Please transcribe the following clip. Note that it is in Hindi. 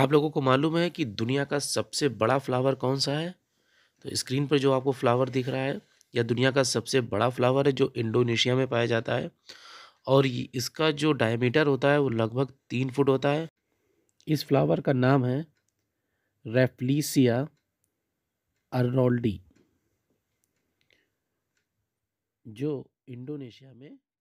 आप लोगों को मालूम है कि दुनिया का सबसे बड़ा फ्लावर कौन सा है तो स्क्रीन पर जो आपको फ्लावर दिख रहा है यह दुनिया का सबसे बड़ा फ्लावर है जो इंडोनेशिया में पाया जाता है और इसका जो डायमीटर होता है वो लगभग तीन फुट होता है इस फ्लावर का नाम है रेफ्लीसिया अर्नोल्डी जो इंडोनेशिया में